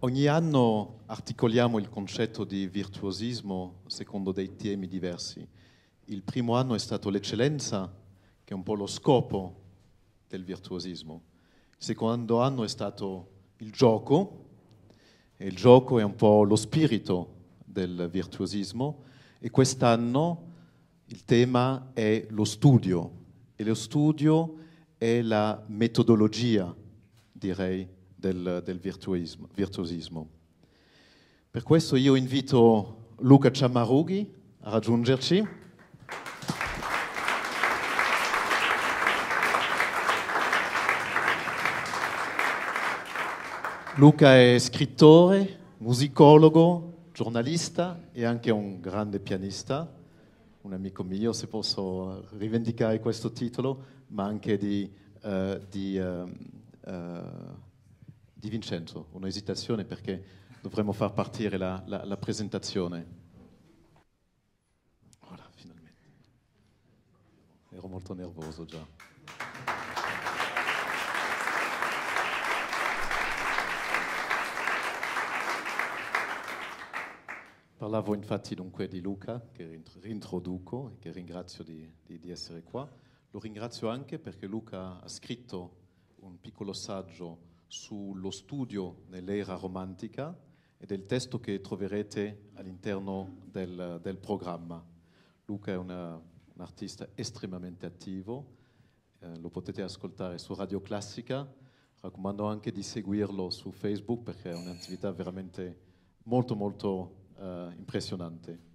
Ogni anno articoliamo il concetto di virtuosismo secondo dei temi diversi. Il primo anno è stato l'eccellenza, che è un po' lo scopo del virtuosismo. Il secondo anno è stato il gioco, e il gioco è un po' lo spirito del virtuosismo, e quest'anno il tema è lo studio, e lo studio è la metodologia, direi, del, del virtuosismo. Per questo io invito Luca Ciammarughi a raggiungerci. Luca è scrittore, musicologo, giornalista e anche un grande pianista, un amico mio se posso rivendicare questo titolo, ma anche di, uh, di uh, uh, di Vincenzo, un'esitazione perché dovremmo far partire la, la, la presentazione. Voilà, finalmente. Ero molto nervoso già. Parlavo infatti dunque di Luca, che rintroduco e che ringrazio di, di, di, essere qua. Lo ringrazio anche perché Luca ha scritto un piccolo saggio sullo studio nell'era romantica e del testo che troverete all'interno del, del programma. Luca è una, un artista estremamente attivo, eh, lo potete ascoltare su Radio Classica, raccomando anche di seguirlo su Facebook perché è un'attività veramente molto molto eh, impressionante.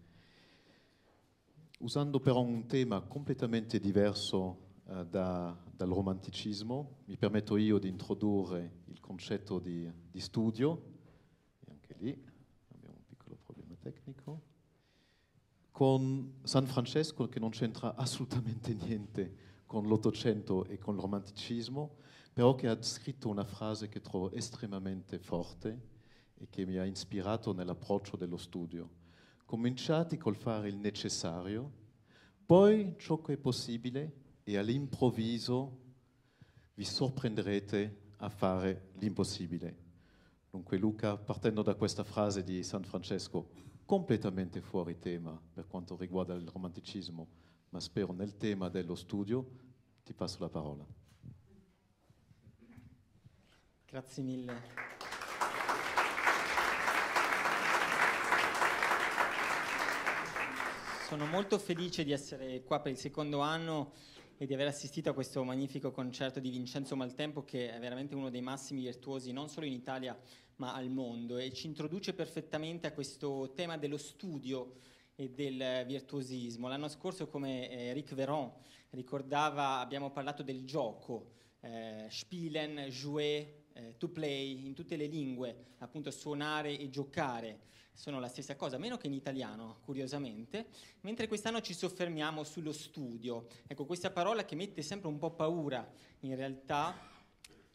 Usando però un tema completamente diverso eh, da, dal romanticismo. Mi permetto io di introdurre il concetto di, di studio, e anche lì abbiamo un piccolo problema tecnico, con San Francesco che non c'entra assolutamente niente con l'Ottocento e con il romanticismo, però che ha scritto una frase che trovo estremamente forte e che mi ha ispirato nell'approccio dello studio. Cominciati col fare il necessario, poi ciò che è possibile e all'improvviso vi sorprenderete a fare l'impossibile. Dunque Luca, partendo da questa frase di San Francesco, completamente fuori tema per quanto riguarda il romanticismo, ma spero nel tema dello studio, ti passo la parola. Grazie mille. Sono molto felice di essere qua per il secondo anno e di aver assistito a questo magnifico concerto di Vincenzo Maltempo che è veramente uno dei massimi virtuosi non solo in Italia ma al mondo e ci introduce perfettamente a questo tema dello studio e del virtuosismo. L'anno scorso come eh, Eric Veron ricordava abbiamo parlato del gioco, eh, Spielen, jouer, to play, in tutte le lingue, appunto suonare e giocare sono la stessa cosa, meno che in italiano, curiosamente, mentre quest'anno ci soffermiamo sullo studio. Ecco, questa parola che mette sempre un po' paura in realtà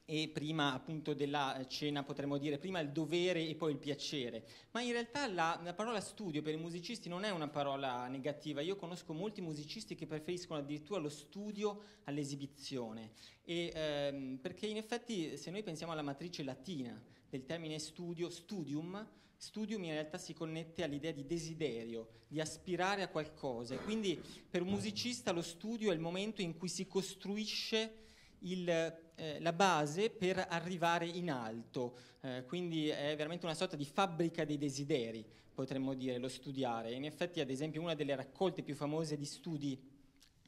e prima appunto della eh, cena potremmo dire prima il dovere e poi il piacere, ma in realtà la, la, parola studio per i musicisti non è una parola negativa, io conosco molti musicisti che preferiscono addirittura lo studio all'esibizione, e, ehm, perché in effetti se noi pensiamo alla matrice latina del termine studio, studium, studium in realtà si connette all'idea di desiderio, di aspirare a qualcosa, e quindi per un musicista lo studio è il momento in cui si costruisce il, eh, la base per arrivare in alto, eh, quindi è veramente una sorta di fabbrica dei desideri, potremmo dire, lo studiare. In effetti, ad esempio, una delle raccolte più famose di studi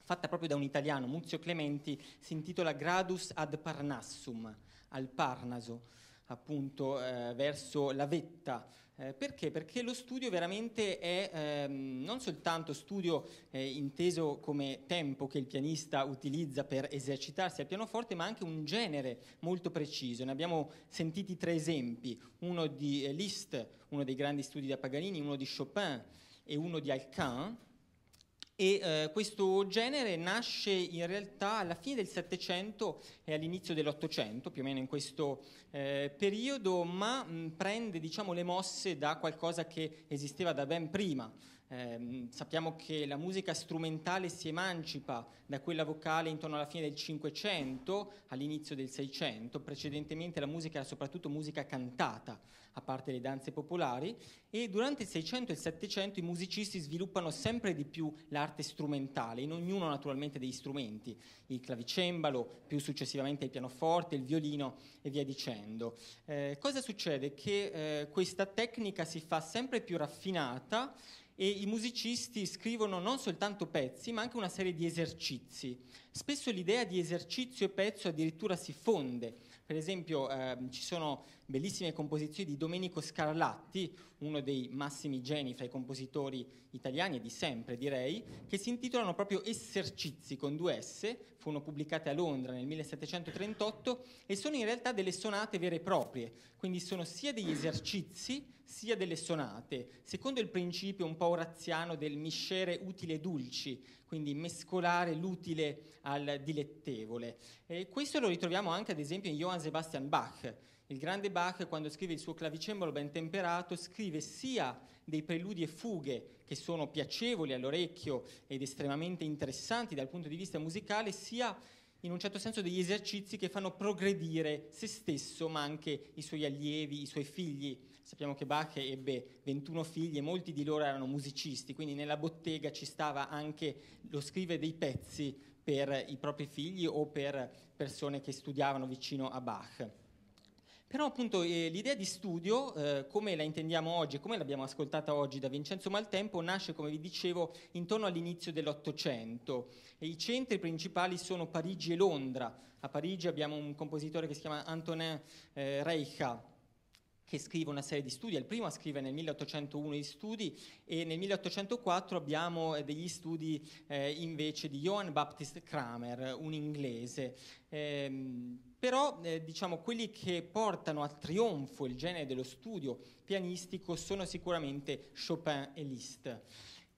fatta proprio da un italiano, Muzio Clementi, si intitola Gradus ad Parnassum, al Parnaso, appunto eh, verso la vetta eh, perché? Perché lo studio veramente è ehm, non soltanto studio eh, inteso come tempo che il pianista utilizza per esercitarsi al pianoforte, ma anche un genere molto preciso. Ne abbiamo sentiti tre esempi, uno di eh, Liszt, uno dei grandi studi da Paganini, uno di Chopin e uno di Alcan e eh, questo genere nasce in realtà alla fine del Settecento e all'inizio dell'Ottocento, più o meno in questo eh, periodo, ma mh, mm, prende diciamo, le mosse da qualcosa che esisteva da ben prima. Eh, sappiamo che la musica strumentale si emancipa da quella vocale intorno alla fine del Cinquecento, all'inizio del Seicento, precedentemente la musica era soprattutto musica cantata, a parte le danze popolari, e durante il 600 e il 700 i musicisti sviluppano sempre di più l'arte strumentale, in ognuno naturalmente degli strumenti, il clavicembalo, più successivamente il pianoforte, il violino e via dicendo. Eh, cosa succede? Che eh, questa tecnica si fa sempre più raffinata e i musicisti scrivono non soltanto pezzi, ma anche una serie di esercizi. Spesso l'idea di esercizio e pezzo addirittura si fonde per esempio ehm, ci sono bellissime composizioni di Domenico Scarlatti, uno dei massimi geni fra i compositori italiani e di sempre direi, che si intitolano proprio Esercizi con due S, furono pubblicate a Londra nel 1738 e sono in realtà delle sonate vere e proprie, quindi sono sia degli esercizi sia delle sonate, secondo il principio un po' oraziano del miscere utile e dulci, quindi mescolare l'utile al dilettevole. E questo lo ritroviamo anche ad esempio in Johann Sebastian Bach. Il grande Bach, quando scrive il suo clavicembalo ben temperato, scrive sia dei preludi e fughe che sono piacevoli all'orecchio ed estremamente interessanti dal punto di vista musicale, sia in un certo senso degli esercizi che fanno progredire se stesso, ma anche i suoi allievi, i suoi figli. Sappiamo che Bach ebbe 21 figli e molti di loro erano musicisti, quindi nella bottega ci stava anche lo scrivere dei pezzi per i propri figli o per persone che studiavano vicino a Bach. Però appunto eh, l'idea di studio, eh, come la intendiamo oggi e come l'abbiamo ascoltata oggi da Vincenzo Maltempo, nasce, come vi dicevo, intorno all'inizio dell'Ottocento. E I centri principali sono Parigi e Londra. A Parigi abbiamo un compositore che si chiama Antonin eh, Reicha, che scrive una serie di studi, è il primo a scrivere nel 1801 gli studi e nel 1804 abbiamo eh, degli studi eh, invece di Johann Baptist Kramer, un inglese. Ehm, però eh, diciamo, quelli che portano a trionfo il genere dello studio pianistico sono sicuramente Chopin e Liszt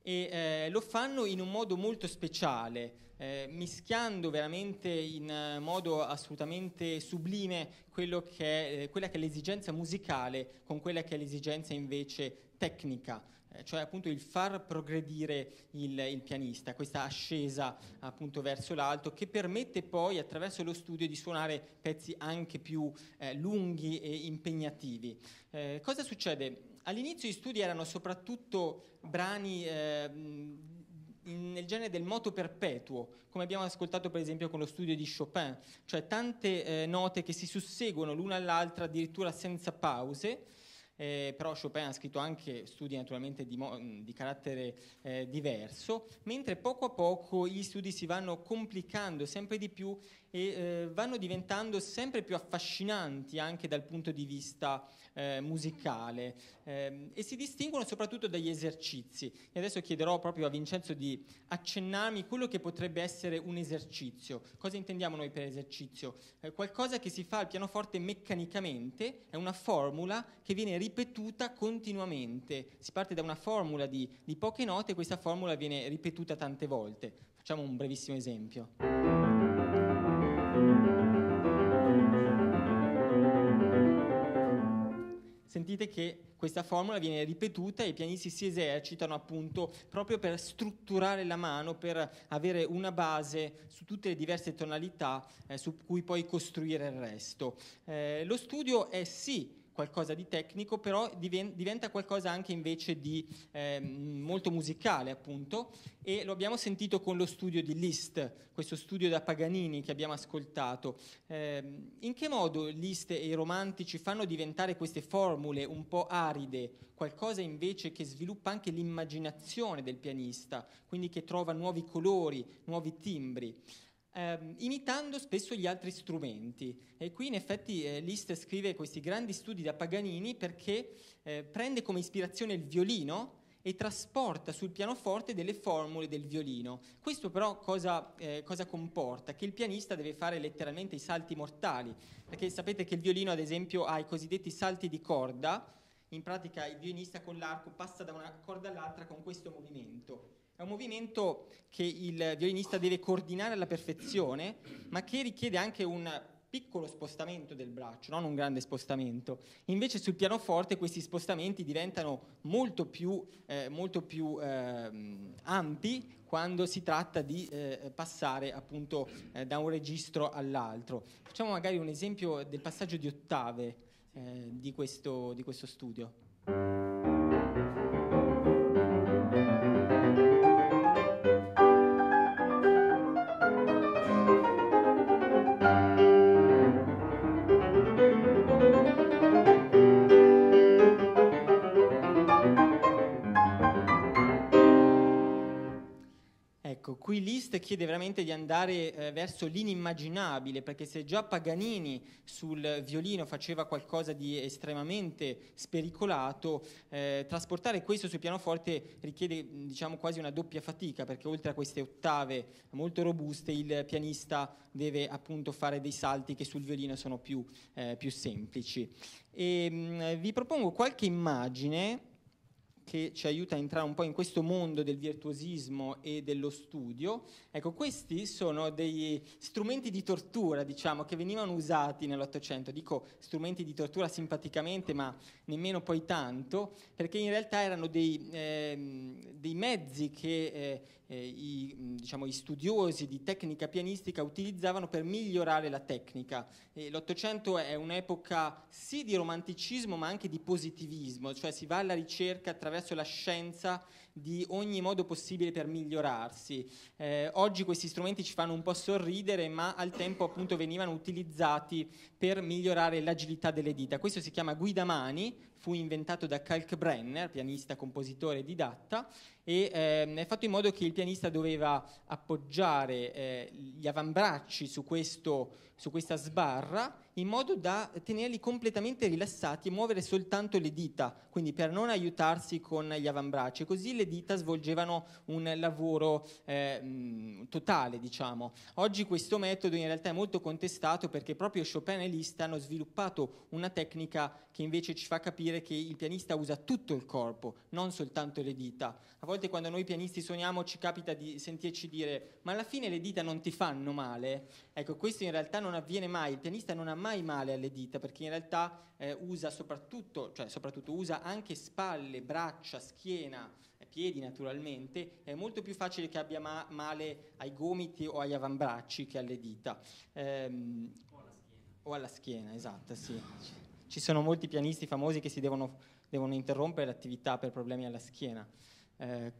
e eh, lo fanno in un modo molto speciale eh, mischiando veramente in eh, modo assolutamente sublime che è, eh, quella che è l'esigenza musicale con quella che è l'esigenza invece tecnica, eh, cioè appunto il far progredire il, il, pianista, questa ascesa appunto verso l'alto che permette poi attraverso lo studio di suonare pezzi anche più eh, lunghi e impegnativi. Eh, cosa succede? All'inizio gli studi erano soprattutto brani eh, nel genere del moto perpetuo, come abbiamo ascoltato per esempio con lo studio di Chopin, cioè tante eh, note che si susseguono l'una all'altra addirittura senza pause. Eh, però Chopin ha scritto anche studi naturalmente di, mo- di carattere eh, diverso, mentre poco a poco gli studi si vanno complicando sempre di più e eh, vanno diventando sempre più affascinanti anche dal punto di vista eh, musicale eh, e si distinguono soprattutto dagli esercizi. E adesso chiederò proprio a Vincenzo di accennarmi quello che potrebbe essere un esercizio. Cosa intendiamo noi per esercizio? Eh, qualcosa che si fa al pianoforte meccanicamente, è una formula che viene ripetuta continuamente. Si parte da una formula di, di poche note e questa formula viene ripetuta tante volte. Facciamo un brevissimo esempio. sentite che questa formula viene ripetuta e i pianisti si esercitano appunto proprio per strutturare la mano, per avere una base su tutte le diverse tonalità eh, su cui poi costruire il resto. Eh, lo studio è sì qualcosa di tecnico, però diventa qualcosa anche invece di eh, molto musicale, appunto, e lo abbiamo sentito con lo studio di Liszt, questo studio da Paganini che abbiamo ascoltato. Eh, in che modo Liszt e i romantici fanno diventare queste formule un po' aride, qualcosa invece che sviluppa anche l'immaginazione del pianista, quindi che trova nuovi colori, nuovi timbri? ehm, imitando spesso gli altri strumenti. E qui in effetti eh, Liszt scrive questi grandi studi da Paganini perché eh, prende come ispirazione il violino e trasporta sul pianoforte delle formule del violino. Questo però cosa, eh, cosa, comporta? Che il pianista deve fare letteralmente i salti mortali, perché sapete che il violino ad esempio ha i cosiddetti salti di corda, in pratica il violinista con l'arco passa da una corda all'altra con questo movimento. È un movimento che il violinista deve coordinare alla perfezione, ma che richiede anche un piccolo spostamento del braccio, non un grande spostamento. Invece sul pianoforte questi spostamenti diventano molto più, eh, molto più eh, ampi quando si tratta di eh, passare appunto eh, da un registro all'altro. Facciamo magari un esempio del passaggio di ottave eh, di questo, di questo studio. chiede veramente di andare eh, verso l'inimmaginabile, perché se già Paganini sul violino faceva qualcosa di estremamente spericolato, eh, trasportare questo sul pianoforte richiede diciamo, quasi una doppia fatica, perché oltre a queste ottave molto robuste il pianista deve appunto fare dei salti che sul violino sono più, eh, più semplici. E, ehm, mh, vi propongo qualche immagine che ci aiuta a entrare un po' in questo mondo del virtuosismo e dello studio. Ecco, questi sono degli strumenti di tortura, diciamo, che venivano usati nell'Ottocento. Dico strumenti di tortura simpaticamente, ma nemmeno poi tanto, perché in realtà erano dei, eh, dei mezzi che eh, eh, i, mm, diciamo, i, studiosi di tecnica pianistica utilizzavano per migliorare la tecnica. L'Ottocento è un'epoca sì di romanticismo ma anche di positivismo, cioè si va alla ricerca attraverso la scienza di ogni modo possibile per migliorarsi. Eh, oggi questi strumenti ci fanno un po' sorridere ma al tempo appunto venivano utilizzati per migliorare l'agilità delle dita. Questo si chiama guidamani, fu inventato da Kalkbrenner, pianista, compositore e didatta, e ehm, è fatto in modo che il pianista doveva appoggiare eh, gli avambracci su, questo, su questa sbarra in modo da tenerli completamente rilassati e muovere soltanto le dita, quindi per non aiutarsi con gli avambracci. Così le dita svolgevano un lavoro eh, totale, diciamo. Oggi questo metodo in realtà è molto contestato perché proprio Chopin e Liszt hanno sviluppato una tecnica che invece ci fa capire che il pianista usa tutto il corpo, non soltanto le dita. A volte volte quando noi pianisti suoniamo ci capita di sentirci dire ma alla fine le dita non ti fanno male. Ecco, questo in realtà non avviene mai, il pianista non ha mai male alle dita perché in realtà eh, usa soprattutto, cioè soprattutto usa anche spalle, braccia, schiena, eh, piedi naturalmente, è molto più facile che abbia ma- male ai gomiti o agli avambracci che alle dita. Ehm, o alla schiena. O alla schiena, esatto, sì. Ci sono molti pianisti famosi che si devono, devono interrompere l'attività per problemi alla schiena. Eh,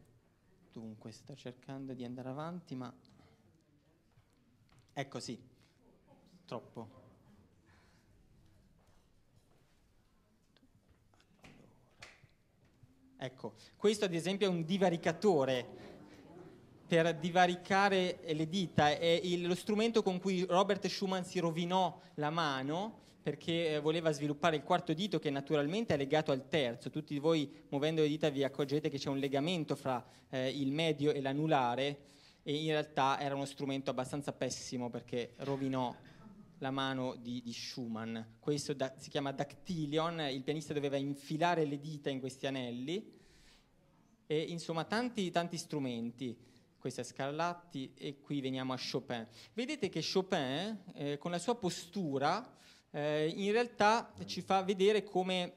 dunque, sto cercando di andare avanti, ma... Ecco sì, troppo. Ecco, questo ad esempio è un divaricatore per divaricare le dita, è lo strumento con cui Robert Schumann si rovinò la mano perché eh, voleva sviluppare il quarto dito che naturalmente è legato al terzo. Tutti voi muovendo le dita vi accorgete che c'è un legamento fra eh, il medio e l'anulare e in realtà era uno strumento abbastanza pessimo perché rovinò la mano di, di Schumann. Questo da, si chiama dactylion, il pianista doveva infilare le dita in questi anelli e insomma tanti, tanti strumenti Questo è Scarlatti e qui veniamo a Chopin. Vedete che Chopin eh, con la sua postura eh, in realtà ci fa vedere come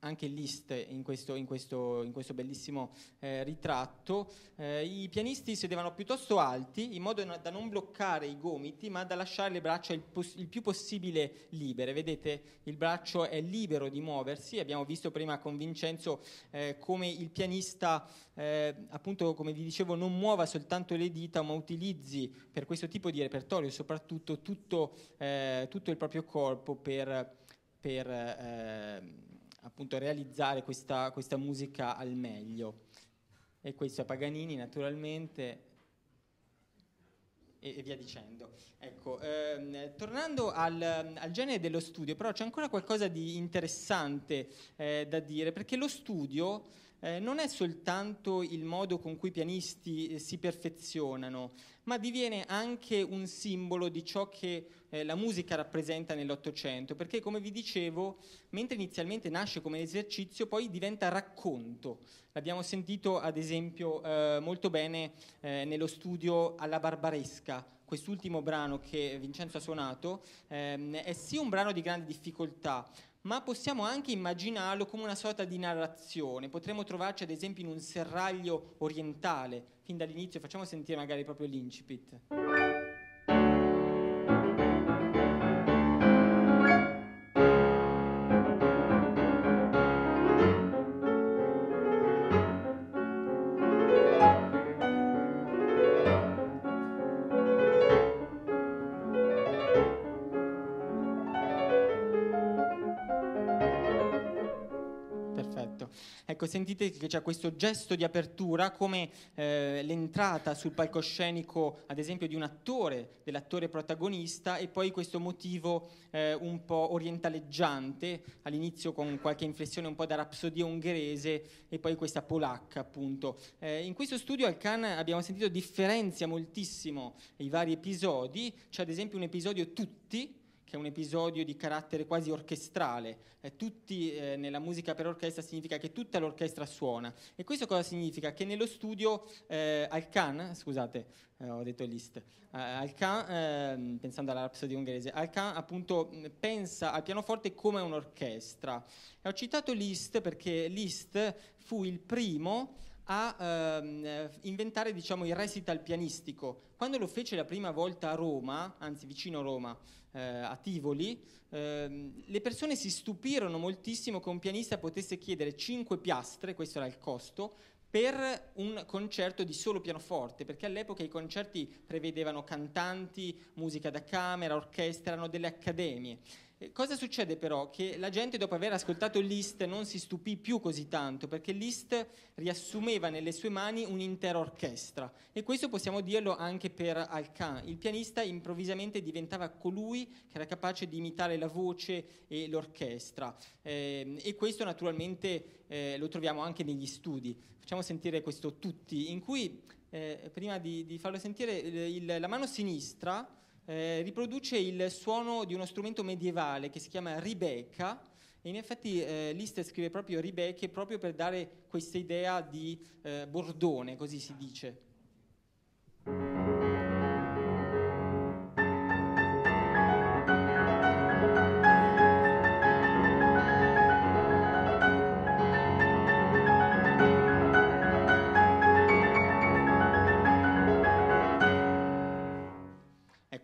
anche Liszt in questo, in questo, in questo bellissimo eh, ritratto, eh, i pianisti sedevano piuttosto alti in modo da non bloccare i gomiti ma da lasciare le braccia il, pos- il, più possibile libere. Vedete, il braccio è libero di muoversi, abbiamo visto prima con Vincenzo eh, come il pianista, eh, appunto come vi dicevo, non muova soltanto le dita ma utilizzi per questo tipo di repertorio soprattutto tutto, eh, tutto il proprio corpo per... per eh, appunto realizzare questa, questa musica al meglio. E questo è Paganini naturalmente e, e via dicendo. Ecco, ehm, tornando al, al, genere dello studio, però c'è ancora qualcosa di interessante eh, da dire, perché lo studio eh, non è soltanto il modo con cui i pianisti eh, si perfezionano, ma diviene anche un simbolo di ciò che eh, la musica rappresenta nell'Ottocento, perché come vi dicevo, mentre inizialmente nasce come esercizio, poi diventa racconto. L'abbiamo sentito ad esempio eh, molto bene eh, nello studio alla Barbaresca, quest'ultimo brano che Vincenzo ha suonato ehm, è sì un brano di grande difficoltà, ma possiamo anche immaginarlo come una sorta di narrazione. Potremmo trovarci ad esempio in un serraglio orientale, fin dall'inizio facciamo sentire magari proprio l'incipit. Ecco, sentite che c'è questo gesto di apertura, come eh, l'entrata sul palcoscenico, ad esempio, di un attore, dell'attore protagonista, e poi questo motivo eh, un po' orientaleggiante, all'inizio con qualche inflessione un po' da rapsodia ungherese, e poi questa polacca, appunto. Eh, in questo studio Alcan abbiamo sentito differenzia moltissimo i vari episodi, c'è ad esempio un episodio tutti, che è un episodio di carattere quasi orchestrale. Eh, tutti, eh, nella musica per orchestra significa che tutta l'orchestra suona. E questo cosa significa? Che nello studio eh, Khan, scusate, eh, ho detto Liszt, eh, Alcan, ehm, pensando alla rapsodia ungherese, Khan appunto pensa al pianoforte come un'orchestra. E ho citato Liszt perché Liszt fu il primo a ehm, inventare diciamo, il recital pianistico. Quando lo fece la prima volta a Roma, anzi vicino a Roma, eh, a Tivoli, ehm, le persone si stupirono moltissimo che un pianista potesse chiedere 5 piastre, questo era il costo, per un concerto di solo pianoforte, perché all'epoca i concerti prevedevano cantanti, musica da camera, orchestra, erano delle accademie. Cosa succede però? Che la gente dopo aver ascoltato Liszt non si stupì più così tanto perché Liszt riassumeva nelle sue mani un'intera orchestra e questo possiamo dirlo anche per Alcan. Il pianista improvvisamente diventava colui che era capace di imitare la voce e l'orchestra ehm, e questo naturalmente eh, lo troviamo anche negli studi. Facciamo sentire questo tutti in cui eh, prima di, farlo sentire la mano sinistra eh, riproduce il suono di uno strumento medievale che si chiama ribecca e in effetti eh, Liszt scrive proprio ribecche proprio per dare questa idea di eh, bordone, così si dice.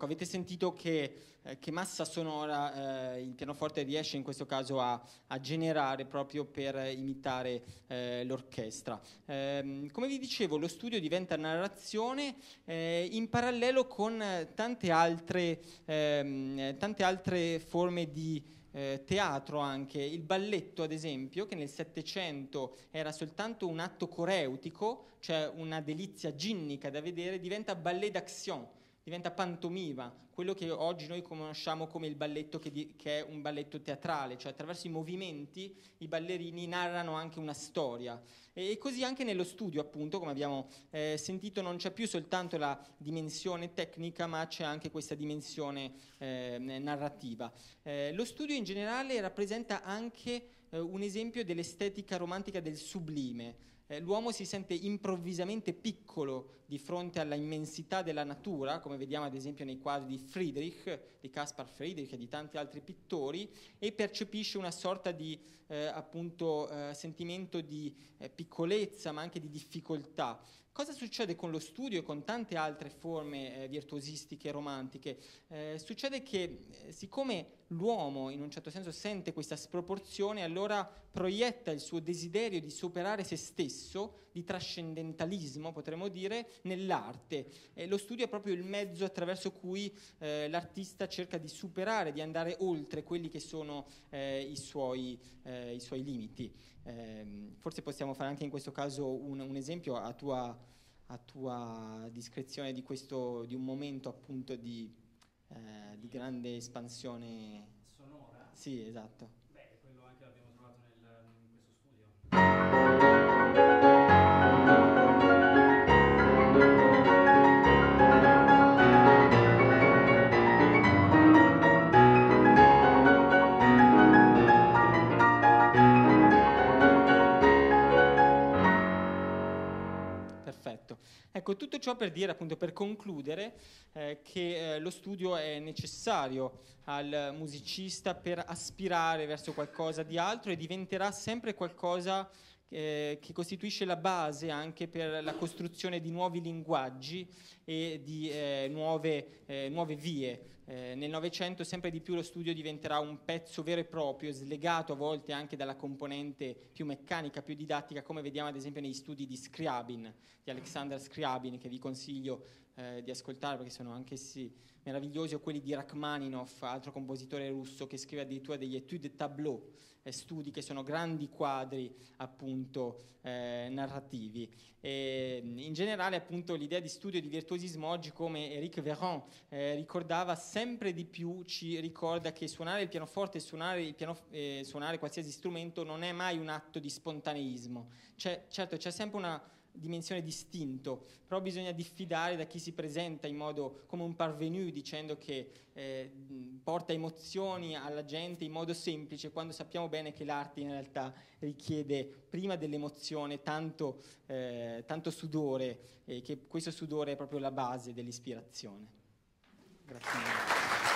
Ecco, avete sentito che, eh, che massa sonora eh, il pianoforte riesce in questo caso a, a generare proprio per imitare eh, l'orchestra. Ehm, come vi dicevo, lo studio diventa narrazione eh, in parallelo con tante altre, ehm, tante altre forme di eh, teatro anche, il balletto ad esempio, che nel Settecento era soltanto un atto coreutico, cioè una delizia ginnica da vedere, diventa ballet d'action diventa pantomima, quello che oggi noi conosciamo come il balletto che, di, che, è un balletto teatrale, cioè attraverso i movimenti i ballerini narrano anche una storia. E, e così anche nello studio, appunto, come abbiamo eh, sentito, non c'è più soltanto la dimensione tecnica, ma c'è anche questa dimensione eh, narrativa. Eh, lo studio in generale rappresenta anche eh, un esempio dell'estetica romantica del sublime. Eh, l'uomo si sente improvvisamente piccolo di fronte alla immensità della natura, come vediamo ad esempio nei quadri di Friedrich, di Caspar Friedrich e di tanti altri pittori, e percepisce una sorta di eh, appunto, eh, sentimento di eh, piccolezza, ma anche di difficoltà. Cosa succede con lo studio e con tante altre forme eh, virtuosistiche e romantiche? Eh, succede che eh, siccome l'uomo in un certo senso sente questa sproporzione, allora proietta il suo desiderio di superare se stesso di trascendentalismo, potremmo dire, nell'arte. Eh, lo studio è proprio il mezzo attraverso cui eh, l'artista cerca di superare, di andare oltre quelli che sono eh, i, suoi, eh, i, suoi, limiti. Ehm, forse possiamo fare anche in questo caso un, un esempio a tua, a tua discrezione di, questo, di, un momento appunto di, eh, di grande espansione sonora. Sì, esatto. Beh, quello anche l'abbiamo trovato in questo studio. Ecco, tutto ciò per dire, appunto, per concludere, eh, che eh, lo studio è necessario al musicista per aspirare verso qualcosa di altro e diventerà sempre qualcosa eh, che costituisce la base anche per la costruzione di nuovi linguaggi e di eh, nuove, eh, nuove, vie. Eh, nel Novecento sempre di più lo studio diventerà un pezzo vero e proprio, slegato a volte anche dalla componente più meccanica, più didattica, come vediamo ad esempio negli studi di Scriabin, di Alexander Scriabin, che vi consiglio eh, di ascoltare perché sono anche anch'essi meravigliosi, o quelli di Rachmaninoff, altro compositore russo che scrive addirittura degli études tableau, eh, studi che sono grandi quadri appunto eh, narrativi. E, in generale appunto l'idea di studio di virtuosismo oggi come Eric Véran eh, ricordava sempre di più ci ricorda che suonare il pianoforte e suonare, pianof- eh, suonare qualsiasi strumento non è mai un atto di spontaneismo. C'è, certo c'è sempre una dimensione distinto, però bisogna diffidare da chi si presenta in modo come un parvenu dicendo che eh, porta emozioni alla gente in modo semplice, quando sappiamo bene che l'arte in realtà richiede prima dell'emozione tanto, eh, tanto sudore e che questo sudore è proprio la base dell'ispirazione. Grazie mille.